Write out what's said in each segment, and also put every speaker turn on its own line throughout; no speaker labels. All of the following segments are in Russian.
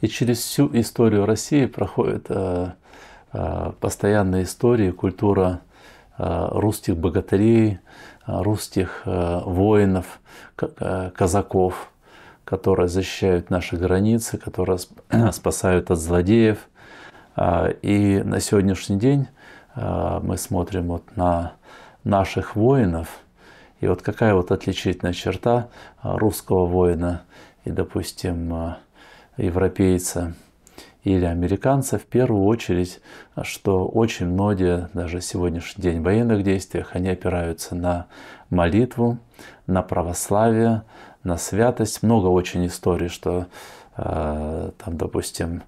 И через всю историю России проходит э, э, постоянная история, культура э, русских богатырей, русских воинов, казаков, которые защищают наши границы, которые спасают от злодеев. И на сегодняшний день мы смотрим вот на наших воинов, и вот какая вот отличительная черта русского воина и, допустим, европейца или американца в первую очередь, что очень многие, даже сегодняшний день в военных действиях, они опираются на молитву, на православие, на святость. Много очень историй, что э, там, допустим,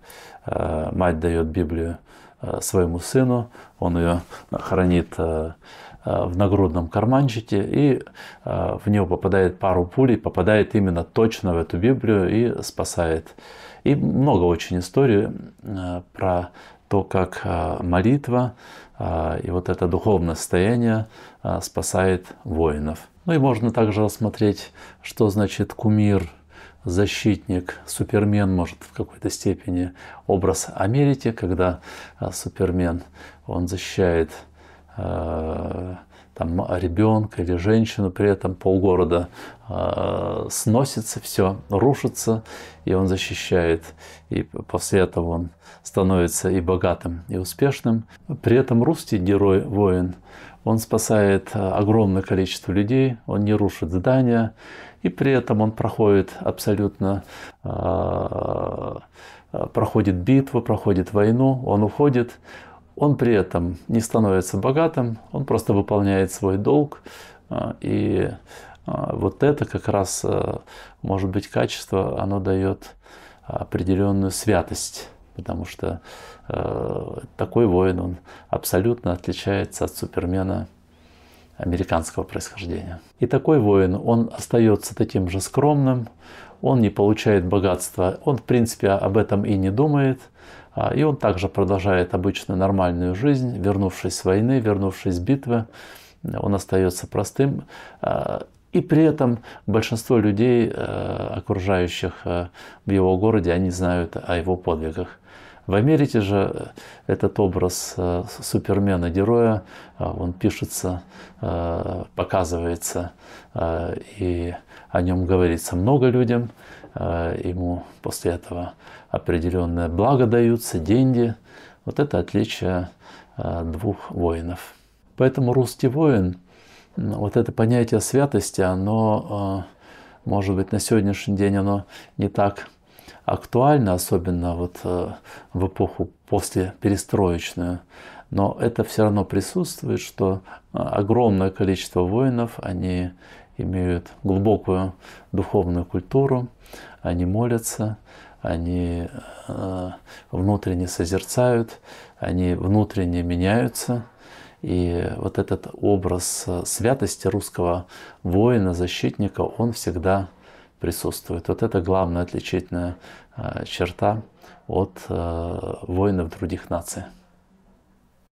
э, мать дает Библию Э, своему сыну, он ее хранит э, э, в нагрудном карманчике, и в него попадает пару пулей, попадает именно точно в эту Библию и спасает. И много очень историй про то, как молитва и вот это духовное состояние спасает воинов. Ну и можно также рассмотреть, что значит кумир защитник, супермен, может, в какой-то степени образ Америки, когда а, супермен, он защищает а, там ребенка или женщину, при этом полгорода э, сносится, все рушится, и он защищает. И после этого он становится и богатым, и успешным. При этом русский герой, воин, он спасает а, огромное количество людей, он не рушит здания, и при этом он проходит абсолютно, э, проходит битву, проходит войну, он уходит, он при этом не становится богатым, он просто выполняет свой долг. А, и а, вот это как раз, а, может быть, качество, оно дает определенную святость, потому что такой воин, он абсолютно отличается от супермена американского происхождения. И такой воин, он остается таким же скромным, он не получает богатства, он, в принципе, об этом и не думает, а, и он также продолжает обычную нормальную жизнь, вернувшись с войны, вернувшись с битвы, он остается простым. А, и при этом большинство людей, э, окружающих э, в его городе, они знают о его подвигах. В Америке же этот образ э, супермена, героя, э, он пишется, э, показывается, и о нем говорится много людям, ему после этого определенное благо даются, деньги. Вот это отличие двух воинов. Поэтому русский воин, вот это понятие святости, оно, может быть, на сегодняшний день оно не так актуально, особенно вот э, в эпоху после перестроечную. Но это все равно присутствует, что э, огромное количество воинов, они имеют глубокую духовную культуру, они молятся, они э, внутренне созерцают, они внутренне меняются. И вот этот образ святости русского воина, защитника, он всегда присутствует. Вот это главная отличительная а, черта от э, воинов других наций.